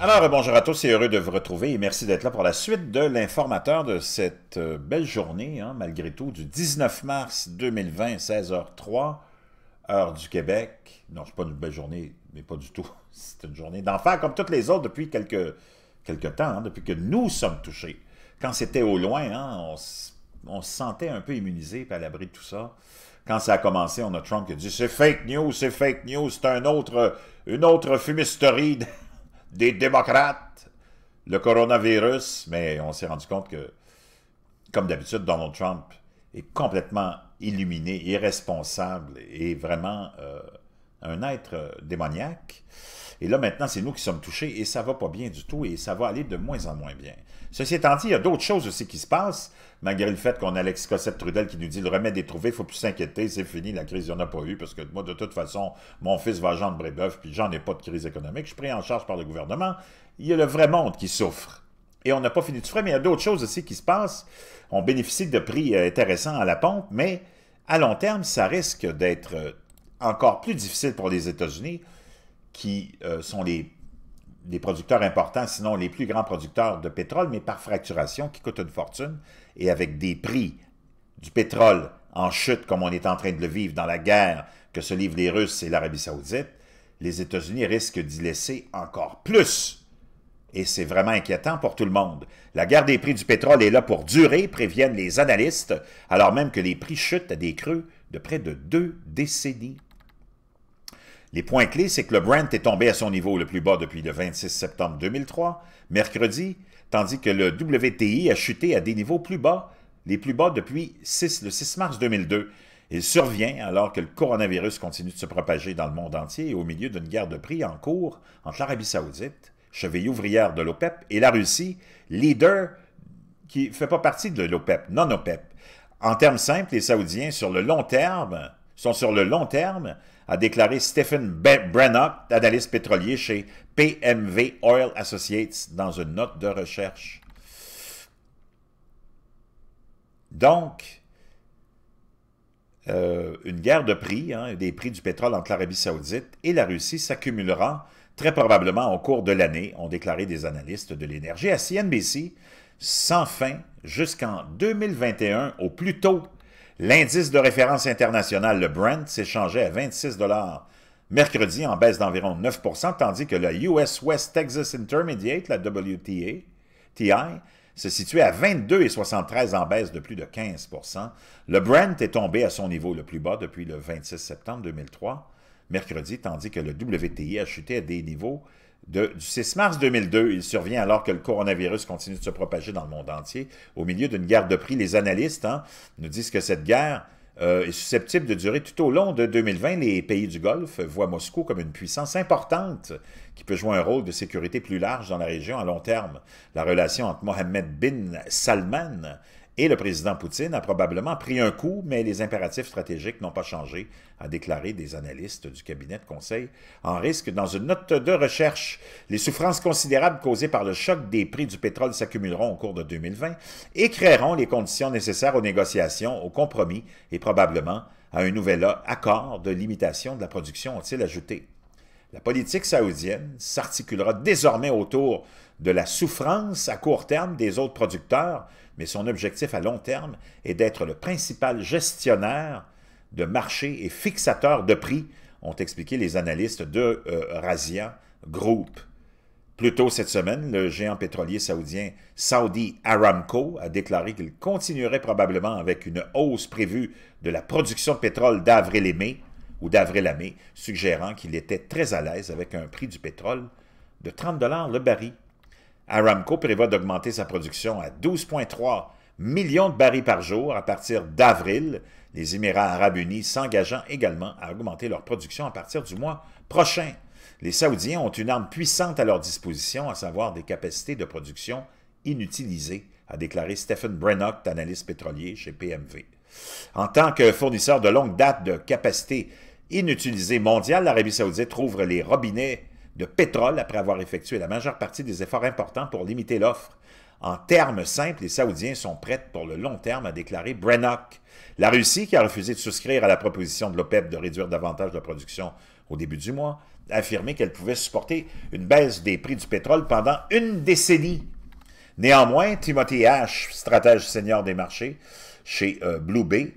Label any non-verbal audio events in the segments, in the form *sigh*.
Alors, bonjour à tous, et heureux de vous retrouver et merci d'être là pour la suite de l'informateur de cette euh, belle journée, hein, malgré tout, du 19 mars 2020, 16h03, heure du Québec. Non, c'est pas une belle journée, mais pas du tout. *laughs* C'est une journée d'enfer comme toutes les autres depuis quelques, quelques temps, hein, depuis que nous sommes touchés. Quand c'était au loin, hein, on, se sentait un peu immunisé et à l'abri de tout ça quand ça a commencé, on a Trump qui a dit c'est fake news, c'est fake news, c'est un autre, une autre fumisterie des démocrates, le coronavirus, mais on s'est rendu compte que, comme d'habitude, Donald Trump est complètement illuminé, irresponsable et vraiment euh, un être euh, démoniaque. Et là, maintenant, c'est nous qui sommes touchés et ça va pas bien du tout et ça va aller de moins en moins bien. Ceci étant dit, il y a d'autres choses aussi qui se passent, malgré le fait qu'on a Alexis Cossette-Trudel qui nous dit le remède est trouvé, il ne faut plus s'inquiéter, c'est fini, la crise, il n'y en a pas eu, parce que moi, de toute façon, mon fils va à Jean de Brébeuf, puis j'en ai pas de crise économique, je suis pris en charge par le gouvernement. Il y a le vrai monde qui souffre. Et on n'a pas fini de souffrir, mais il y a d'autres choses aussi qui se passent. On bénéficie de prix euh, intéressants à la pompe, mais à long terme, ça risque d'être euh, encore plus difficile pour les États-Unis, qui euh, sont les des producteurs importants, sinon les plus grands producteurs de pétrole, mais par fracturation qui coûte une fortune et avec des prix du pétrole en chute comme on est en train de le vivre dans la guerre que se livrent les Russes et l'Arabie saoudite, les États-Unis risquent d'y laisser encore plus. Et c'est vraiment inquiétant pour tout le monde. La guerre des prix du pétrole est là pour durer, préviennent les analystes, alors même que les prix chutent à des creux de près de deux décennies. Les points clés, c'est que le Brent est tombé à son niveau le plus bas depuis le 26 septembre 2003, mercredi, tandis que le WTI a chuté à des niveaux plus bas, les plus bas depuis le 6 mars 2002. Il survient alors que le coronavirus continue de se propager dans le monde entier et au milieu d'une guerre de prix en cours entre l'Arabie saoudite, cheville ouvrière de l'OPEP, e et la Russie, leader qui ne fait pas partie de l'OPEP, non-OPEP. E en termes simples, les Saoudiens, sur le long terme, sont sur le long terme, a déclaré Stephen Brannock, analyste pétrolier chez PMV Oil Associates, dans une note de recherche. Donc, euh, une guerre de prix, hein, des prix du pétrole entre l'Arabie saoudite et la Russie s'accumulera très probablement au cours de l'année, ont déclaré des analystes de l'énergie à CNBC, sans fin jusqu'en 2021 au plus tôt, L'indice de référence international, le Brent, s'échangeait à 26 mercredi en baisse d'environ 9 tandis que le US West Texas Intermediate, la WTI, se situait à 22,73 en baisse de plus de 15 Le Brent est tombé à son niveau le plus bas depuis le 26 septembre 2003, mercredi, tandis que le WTI a chuté à des niveaux du 6 mars 2002, il survient alors que le coronavirus continue de se propager dans le monde entier. Au milieu d'une guerre de prix, les analystes hein, nous disent que cette guerre euh, est susceptible de durer tout au long de 2020. Les pays du Golfe voient Moscou comme une puissance importante qui peut jouer un rôle de sécurité plus large dans la région à long terme. La relation entre Mohammed bin Salman et le président Poutine a probablement pris un coup, mais les impératifs stratégiques n'ont pas changé, a déclaré des analystes du cabinet de conseil en risque dans une note de recherche. Les souffrances considérables causées par le choc des prix du pétrole s'accumuleront au cours de 2020 et créeront les conditions nécessaires aux négociations, aux compromis et probablement à un nouvel accord de limitation de la production, ont-ils ajouté. La politique saoudienne s'articulera désormais autour de la souffrance à court terme des autres producteurs, mais son objectif à long terme est d'être le principal gestionnaire de marché et fixateur de prix, ont expliqué les analystes de euh, Razia Group. Plus tôt cette semaine, le géant pétrolier saoudien Saudi Aramco a déclaré qu'il continuerait probablement avec une hausse prévue de la production de pétrole d'avril et mai, ou d'avril à mai, suggérant qu'il était très à l'aise avec un prix du pétrole de 30 dollars le baril. Aramco prévoit d'augmenter sa production à 12,3 millions de barils par jour à partir d'avril, les Émirats arabes unis s'engageant également à augmenter leur production à partir du mois prochain. Les Saoudiens ont une arme puissante à leur disposition, à savoir des capacités de production inutilisées, a déclaré Stephen Brennock, analyste pétrolier chez PMV. En tant que fournisseur de longue date de capacités Inutilisée mondiale, l'Arabie saoudite ouvre les robinets de pétrole après avoir effectué la majeure partie des efforts importants pour limiter l'offre. En termes simples, les Saoudiens sont prêts pour le long terme, a déclaré Brennock. La Russie, qui a refusé de souscrire à la proposition de l'OPEP de réduire davantage la production au début du mois, a affirmé qu'elle pouvait supporter une baisse des prix du pétrole pendant une décennie. Néanmoins, Timothy H., stratège senior des marchés chez euh, Blue Bay,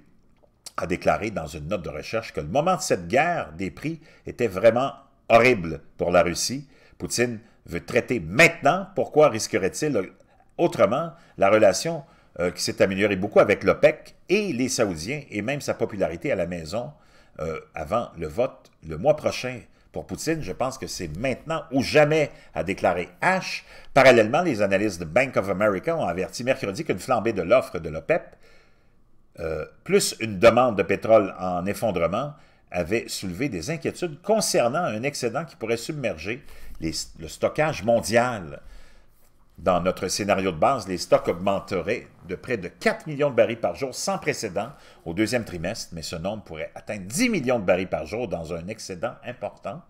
a déclaré dans une note de recherche que le moment de cette guerre des prix était vraiment horrible pour la Russie. Poutine veut traiter maintenant. Pourquoi risquerait-il autrement la relation euh, qui s'est améliorée beaucoup avec l'OPEC et les Saoudiens et même sa popularité à la maison euh, avant le vote le mois prochain pour Poutine, je pense que c'est maintenant ou jamais, à déclaré H. Parallèlement, les analystes de Bank of America ont averti mercredi qu'une flambée de l'offre de l'OPEP euh, plus une demande de pétrole en effondrement, avait soulevé des inquiétudes concernant un excédent qui pourrait submerger le stockage mondial dans notre scénario de base, les stocks augmenteraient de près de 4 millions de barils par jour sans précédent au deuxième trimestre, mais ce nombre pourrait atteindre 10 millions de barils par jour dans un excédent important,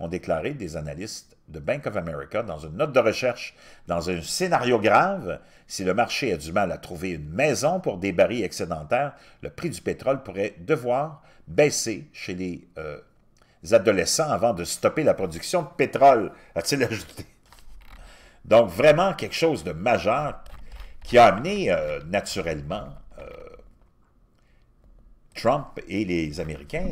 ont déclaré des analystes de Bank of America dans une note de recherche. Dans un scénario grave, si le marché a du mal à trouver une maison pour des barils excédentaires, le prix du pétrole pourrait devoir baisser chez les euh, adolescents avant de stopper la production de pétrole, a-t-il ajouté. Donc, vraiment quelque chose de majeur qui a amené euh, naturellement euh, Trump et les Américains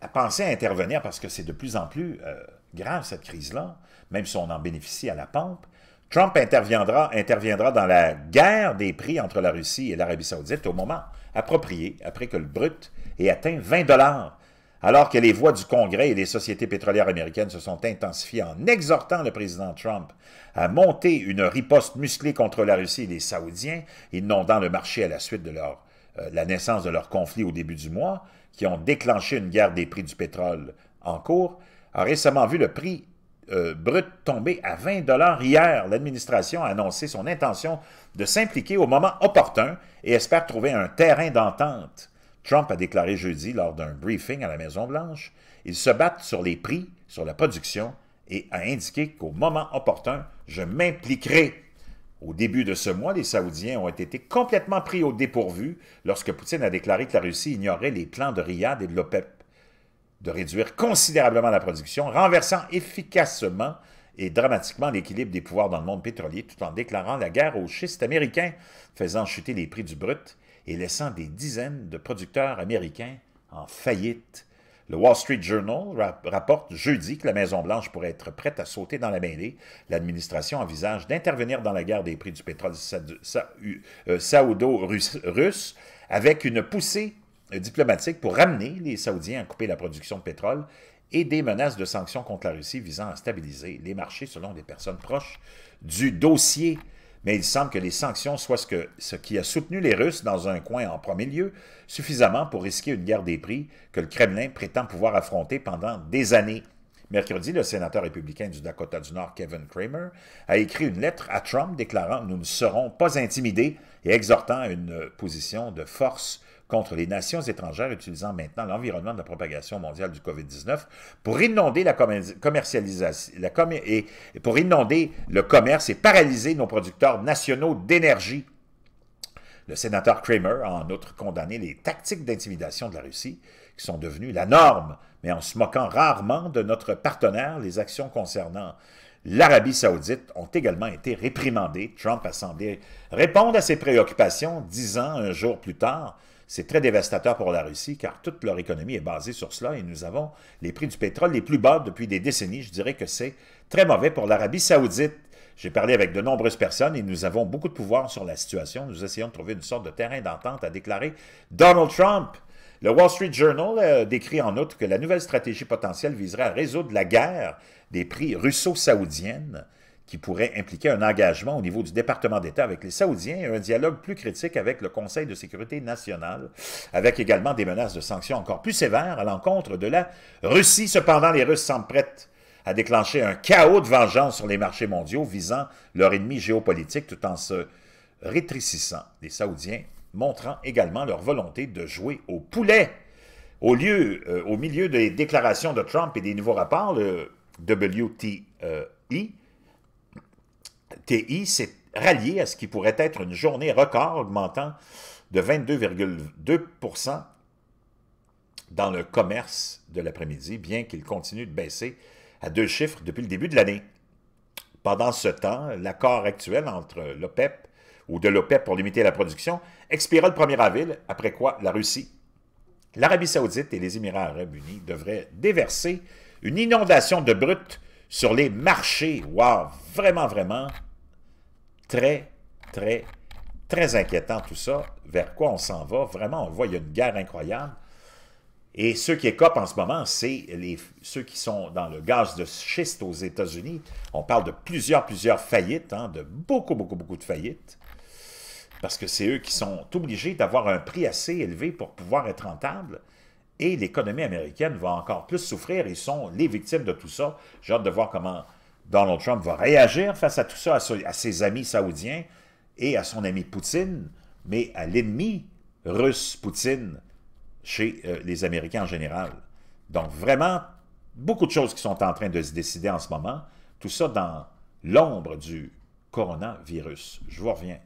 à penser à intervenir parce que c'est de plus en plus euh, grave cette crise-là, même si on en bénéficie à la pompe. Trump interviendra, interviendra dans la guerre des prix entre la Russie et l'Arabie saoudite au moment approprié, après que le brut ait atteint 20 dollars alors que les voix du Congrès et des sociétés pétrolières américaines se sont intensifiées en exhortant le président Trump à monter une riposte musclée contre la Russie et les Saoudiens, inondant le marché à la suite de leur, euh, la naissance de leur conflit au début du mois, qui ont déclenché une guerre des prix du pétrole en cours, a récemment vu le prix euh, brut tomber à 20 dollars hier. L'administration a annoncé son intention de s'impliquer au moment opportun et espère trouver un terrain d'entente Trump a déclaré jeudi lors d'un briefing à la Maison-Blanche, ils se battent sur les prix, sur la production, et a indiqué qu'au moment opportun, je m'impliquerai. Au début de ce mois, les Saoudiens ont été complètement pris au dépourvu lorsque Poutine a déclaré que la Russie ignorait les plans de Riyad et de l'OPEP de réduire considérablement la production, renversant efficacement et dramatiquement l'équilibre des pouvoirs dans le monde pétrolier, tout en déclarant la guerre aux schistes américains, faisant chuter les prix du brut et laissant des dizaines de producteurs américains en faillite. Le Wall Street Journal rapporte jeudi que la Maison-Blanche pourrait être prête à sauter dans la mêlée. L'administration envisage d'intervenir dans la guerre des prix du pétrole saoudo-russe euh, avec une poussée diplomatique pour ramener les Saoudiens à couper la production de pétrole et des menaces de sanctions contre la Russie visant à stabiliser les marchés selon des personnes proches du dossier mais il semble que les sanctions soient ce, qui a soutenu les Russes dans un coin en premier lieu, suffisamment pour risquer une guerre des prix que le Kremlin prétend pouvoir affronter pendant des années. Mercredi, le sénateur républicain du Dakota du Nord, Kevin Kramer, a écrit une lettre à Trump déclarant « Nous ne serons pas intimidés » et exhortant à une position de force contre les nations étrangères utilisant maintenant l'environnement de la propagation mondiale du COVID-19 pour inonder la commercialisation et pour inonder le commerce et paralyser nos producteurs nationaux d'énergie. Le sénateur Kramer a en outre condamné les tactiques d'intimidation de la Russie qui sont devenues la norme, mais en se moquant rarement de notre partenaire, les actions concernant l'Arabie saoudite ont également été réprimandées. Trump a semblé répondre à ses préoccupations, disant un jour plus tard « c'est très dévastateur pour la Russie car toute leur économie est basée sur cela et nous avons les prix du pétrole les plus bas depuis des décennies. Je dirais que c'est très mauvais pour l'Arabie saoudite. J'ai parlé avec de nombreuses personnes et nous avons beaucoup de pouvoir sur la situation. Nous essayons de trouver une sorte de terrain d'entente, à déclarer Donald Trump. Le Wall Street Journal décrit en outre que la nouvelle stratégie potentielle viserait à résoudre la guerre des prix russo-saoudiennes qui pourrait impliquer un engagement au niveau du département d'État avec les Saoudiens et un dialogue plus critique avec le Conseil de sécurité nationale, avec également des menaces de sanctions encore plus sévères à l'encontre de la Russie. Cependant, les Russes semblent prêtes à déclencher un chaos de vengeance sur les marchés mondiaux visant leur ennemi géopolitique tout en se rétrécissant. Les Saoudiens montrant également leur volonté de jouer au poulet. Au, lieu, euh, au milieu des déclarations de Trump et des nouveaux rapports, le WTI e, TI s'est rallié à ce qui pourrait être une journée record augmentant de 22,2 dans le commerce de l'après-midi, bien qu'il continue de baisser à deux chiffres depuis le début de l'année. Pendant ce temps, l'accord actuel entre l'OPEP e ou de l'OPEP e pour limiter la production expira le 1er avril, après quoi la Russie, l'Arabie saoudite et les Émirats arabes unis devraient déverser une inondation de brut sur les marchés. Wow! Vraiment, vraiment très, très, très inquiétant tout ça. Vers quoi on s'en va? Vraiment, on le voit, il y a une guerre incroyable. Et ceux qui écopent en ce moment, c'est ceux qui sont dans le gaz de schiste aux États-Unis. On parle de plusieurs, plusieurs faillites, hein, de beaucoup, beaucoup, beaucoup de faillites, parce que c'est eux qui sont obligés d'avoir un prix assez élevé pour pouvoir être rentable. Et l'économie américaine va encore plus souffrir. Ils sont les victimes de tout ça. J'ai hâte de voir comment Donald Trump va réagir face à tout ça, à, ses amis saoudiens et à son ami Poutine, mais à l'ennemi russe Poutine chez euh, les Américains en général. Donc vraiment, beaucoup de choses qui sont en train de se décider en ce moment, tout ça dans l'ombre du coronavirus. Je vous reviens.